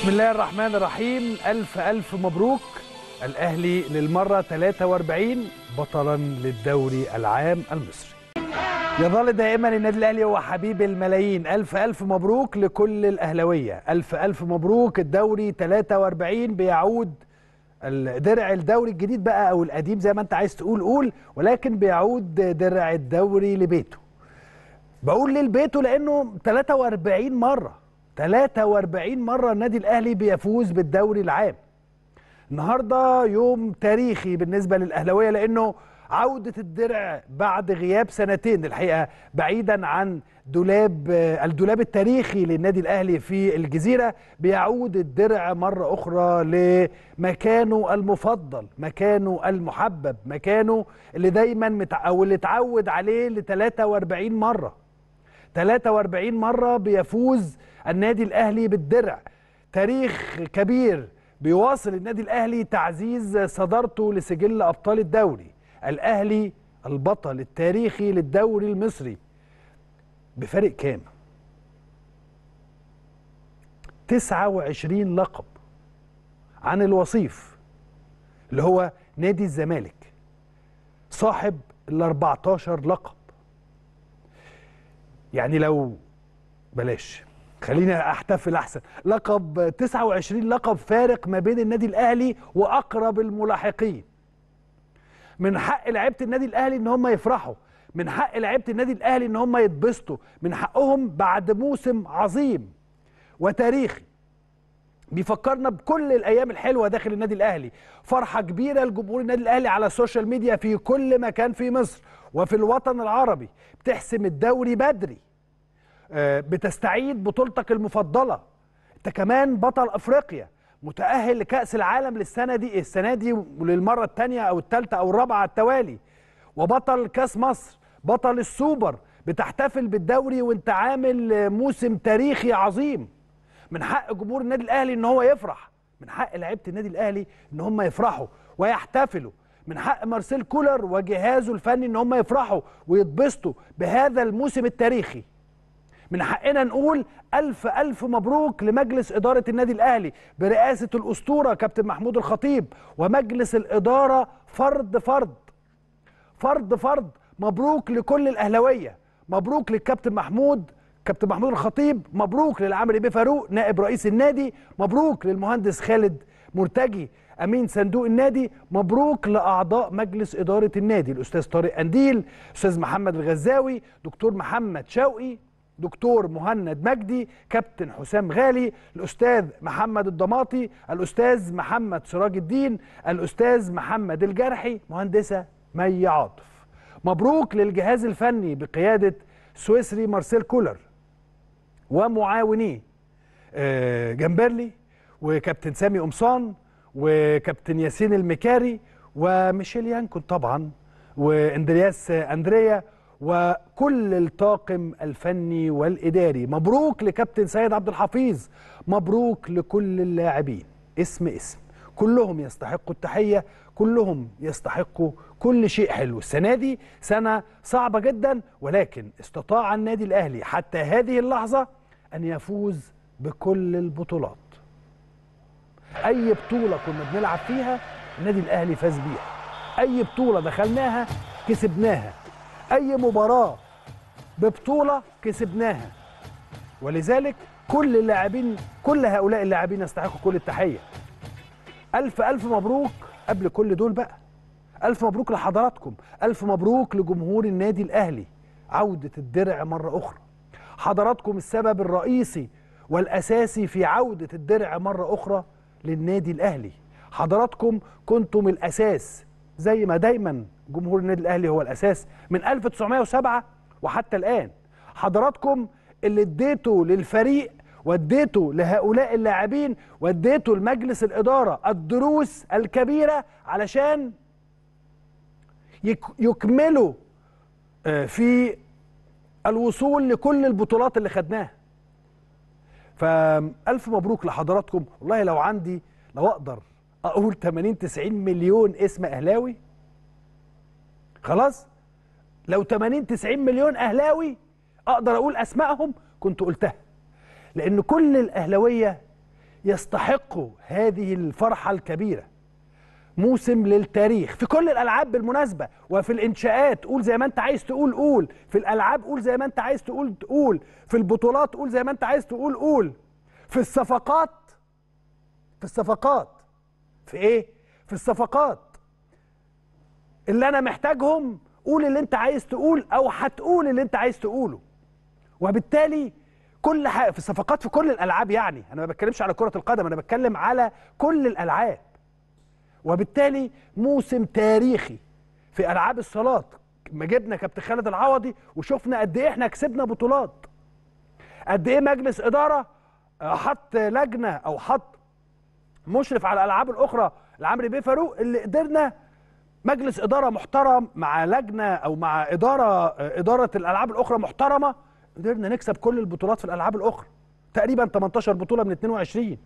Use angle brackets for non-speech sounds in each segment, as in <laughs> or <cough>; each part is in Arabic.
بسم الله الرحمن الرحيم ألف ألف مبروك الأهلي للمرة 43 بطلا للدوري العام المصري يظل دائما النادي الاهلي هو حبيب الملايين الف الف مبروك لكل الاهلاويه الف الف مبروك الدوري 43 بيعود درع الدوري الجديد بقى او القديم زي ما انت عايز تقول قول ولكن بيعود درع الدوري لبيته بقول للبيته لبيته لانه 43 مره 43 مرة النادي الأهلي بيفوز بالدوري العام النهاردة يوم تاريخي بالنسبة للاهلاويه لأنه عودة الدرع بعد غياب سنتين الحقيقة بعيدا عن دولاب الدولاب التاريخي للنادي الأهلي في الجزيرة بيعود الدرع مرة أخرى لمكانه المفضل مكانه المحبب مكانه اللي دايما متع... أو اللي اتعود عليه ل 43 مرة 43 مرة بيفوز النادي الأهلي بالدرع تاريخ كبير بيواصل النادي الأهلي تعزيز صدارته لسجل أبطال الدوري الأهلي البطل التاريخي للدوري المصري بفارق كام؟ 29 لقب عن الوصيف اللي هو نادي الزمالك صاحب ال 14 لقب يعني لو بلاش خليني احتفل احسن لقب 29 لقب فارق ما بين النادي الاهلي واقرب الملاحقين من حق لعيبه النادي الاهلي ان هم يفرحوا من حق لعيبه النادي الاهلي ان هم يتبسطوا من حقهم بعد موسم عظيم وتاريخي بيفكرنا بكل الايام الحلوه داخل النادي الاهلي فرحه كبيره لجمهور النادي الاهلي على السوشيال ميديا في كل مكان في مصر وفي الوطن العربي بتحسم الدوري بدري بتستعيد بطولتك المفضله انت كمان بطل افريقيا متاهل لكاس العالم للسنه دي السنه دي وللمره الثانيه او الثالثه او الرابعه على التوالي وبطل كاس مصر بطل السوبر بتحتفل بالدوري وانت عامل موسم تاريخي عظيم من حق جمهور النادي الاهلي ان هو يفرح من حق لعيبه النادي الاهلي ان هم يفرحوا ويحتفلوا من حق مارسيل كولر وجهازه الفني ان هم يفرحوا ويتبسطوا بهذا الموسم التاريخي من حقنا نقول ألف ألف مبروك لمجلس إدارة النادي الأهلي برئاسة الأسطورة كابتن محمود الخطيب ومجلس الإدارة فرد فرد فرد فرد مبروك لكل الأهلوية مبروك للكابتن محمود كابتن محمود الخطيب مبروك للعامل بيه فاروق نائب رئيس النادي مبروك للمهندس خالد مرتجي امين صندوق النادي مبروك لاعضاء مجلس اداره النادي الاستاذ طارق قنديل استاذ محمد الغزاوي دكتور محمد شوقي دكتور مهند مجدي كابتن حسام غالي الأستاذ محمد الضماطي الأستاذ محمد سراج الدين الأستاذ محمد الجرحي مهندسة مي عاطف مبروك للجهاز الفني بقيادة سويسري مارسيل كولر ومعاونيه آه، جمبرلي وكابتن سامي قمصان وكابتن ياسين المكاري وميشيل يانكون طبعا واندرياس اندريا وكل الطاقم الفني والإداري مبروك لكابتن سيد عبد الحفيظ مبروك لكل اللاعبين اسم اسم كلهم يستحقوا التحية كلهم يستحقوا كل شيء حلو السنة دي سنة صعبة جدا ولكن استطاع النادي الأهلي حتى هذه اللحظة أن يفوز بكل البطولات أي بطولة كنا بنلعب فيها النادي الأهلي فاز بيها أي بطولة دخلناها كسبناها أي مباراة ببطولة كسبناها ولذلك كل اللاعبين كل هؤلاء اللاعبين يستحقوا كل التحية ألف ألف مبروك قبل كل دول بقى ألف مبروك لحضراتكم ألف مبروك لجمهور النادي الأهلي عودة الدرع مرة أخرى حضراتكم السبب الرئيسي والأساسي في عودة الدرع مرة أخرى للنادي الأهلي حضراتكم كنتم الأساس زي ما دايما جمهور النادي الاهلي هو الاساس من 1907 وحتى الان حضراتكم اللي اديته للفريق واديته لهؤلاء اللاعبين واديته لمجلس الاداره الدروس الكبيره علشان يكملوا آه، في الوصول لكل البطولات اللي خدناها فالف مبروك لحضراتكم والله لو عندي لو اقدر اقول 80 90 مليون اسم اهلاوي خلاص لو 80 90 مليون اهلاوي اقدر اقول اسمائهم كنت قلتها لان كل الاهلاويه يستحقوا هذه الفرحه الكبيره موسم للتاريخ في كل الالعاب بالمناسبه وفي الانشاءات قول زي ما انت عايز تقول قول في الالعاب قول زي ما انت عايز تقول تقول في البطولات قول زي ما انت عايز تقول قول في الصفقات في الصفقات في ايه في الصفقات اللي انا محتاجهم قول اللي انت عايز تقول او هتقول اللي انت عايز تقوله وبالتالي كل حاجه في الصفقات في كل الالعاب يعني انا ما بتكلمش على كره القدم انا بتكلم على كل الالعاب وبالتالي موسم تاريخي في العاب الصالات ما جبنا كابتن خالد العوضي وشفنا قد ايه احنا كسبنا بطولات قد ايه مجلس اداره آه، حط لجنه او حط مشرف على الالعاب الاخرى العمري بيه فاروق اللي قدرنا مجلس اداره محترم مع لجنه او مع اداره اداره الالعاب الاخرى محترمه قدرنا نكسب كل البطولات في الالعاب الاخرى تقريبا 18 بطوله من 22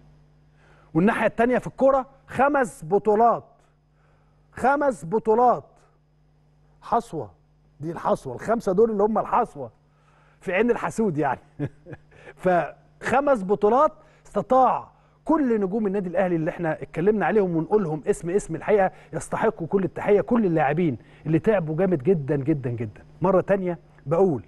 والناحيه الثانيه في الكوره خمس بطولات خمس بطولات حصوه دي الحصوه الخمسه دول اللي هم الحصوه في عين الحسود يعني <laughs> فخمس بطولات استطاع كل نجوم النادي الاهلي اللي احنا اتكلمنا عليهم ونقولهم اسم اسم الحقيقه يستحقوا كل التحيه كل اللاعبين اللي تعبوا جامد جدا جدا جدا مره تانية بقول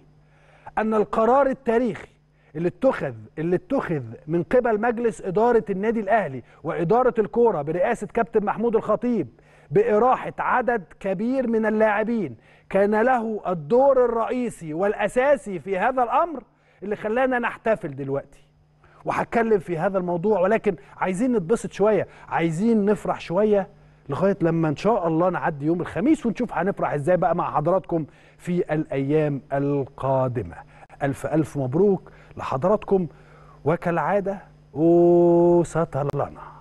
ان القرار التاريخي اللي اتخذ اللي اتخذ من قبل مجلس اداره النادي الاهلي واداره الكوره برئاسه كابتن محمود الخطيب باراحه عدد كبير من اللاعبين كان له الدور الرئيسي والاساسي في هذا الامر اللي خلانا نحتفل دلوقتي وهتكلم في هذا الموضوع ولكن عايزين نتبسط شويه عايزين نفرح شويه لغايه لما ان شاء الله نعدي يوم الخميس ونشوف هنفرح ازاي بقى مع حضراتكم في الايام القادمه الف الف مبروك لحضراتكم وكالعاده وسطلنا